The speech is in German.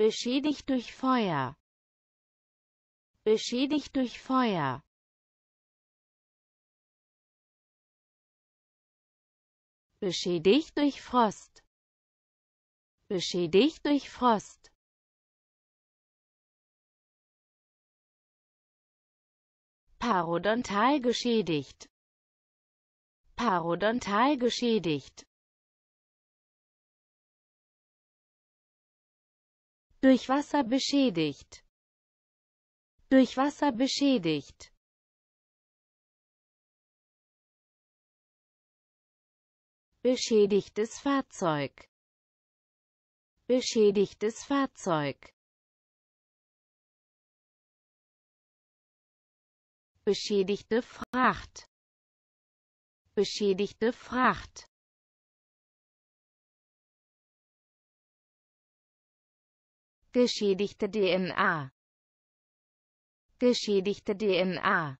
beschädigt durch Feuer beschädigt durch Feuer beschädigt durch Frost beschädigt durch Frost parodontal geschädigt parodontal geschädigt durch Wasser beschädigt, durch Wasser beschädigt. Beschädigtes Fahrzeug. Beschädigtes Fahrzeug. Beschädigte Fracht. Beschädigte Fracht. Geschädigte DNA. Geschädigte DNA.